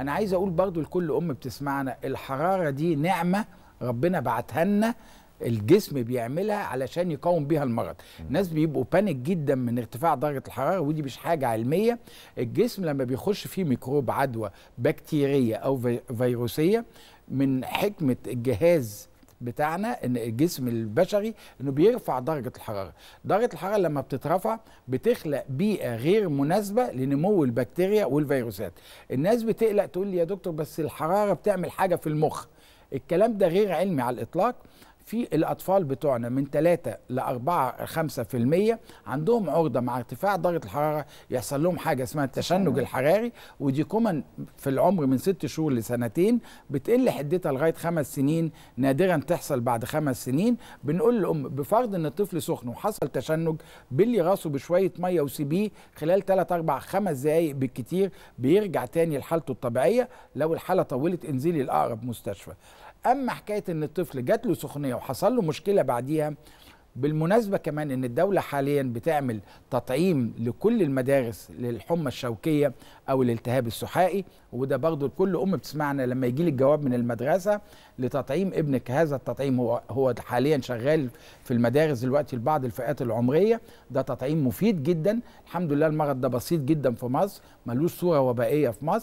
انا عايز اقول برضو لكل ام بتسمعنا الحراره دي نعمه ربنا بعتها لنا الجسم بيعملها علشان يقاوم بيها المرض الناس بيبقوا بانيك جدا من ارتفاع درجه الحراره ودي مش حاجه علميه الجسم لما بيخش فيه ميكروب عدوى بكتيريه او فيروسيه من حكمه الجهاز بتاعنا ان الجسم البشري انه بيرفع درجه الحراره درجه الحراره لما بتترفع بتخلق بيئه غير مناسبه لنمو البكتيريا والفيروسات الناس بتقلق تقول لي يا دكتور بس الحراره بتعمل حاجه في المخ الكلام ده غير علمي على الاطلاق في الأطفال بتوعنا من 3 ل 4 5% عندهم عرضة مع ارتفاع درجة الحرارة يحصل لهم حاجة اسمها التشنج الحراري ودي كومن في العمر من 6 شهور لسنتين بتقل حدتها لغاية خمس سنين نادرا تحصل بعد خمس سنين بنقول للأم بفرض إن الطفل سخن وحصل تشنج بلي راسه بشوية مية وسيبيه خلال 3 4 5 دقايق بالكتير بيرجع تاني لحالته الطبيعية لو الحالة طولت انزلي لأقرب مستشفى أما حكاية إن الطفل جات له سخنية لو حصل له مشكله بعديها بالمناسبه كمان ان الدوله حاليا بتعمل تطعيم لكل المدارس للحمى الشوكيه او الالتهاب السحائي وده برضه لكل ام بتسمعنا لما يجي لي الجواب من المدرسه لتطعيم ابنك هذا التطعيم هو هو حاليا شغال في المدارس دلوقتي لبعض الفئات العمريه ده تطعيم مفيد جدا الحمد لله المرض ده بسيط جدا في مصر ملوش صوره وبائيه في مصر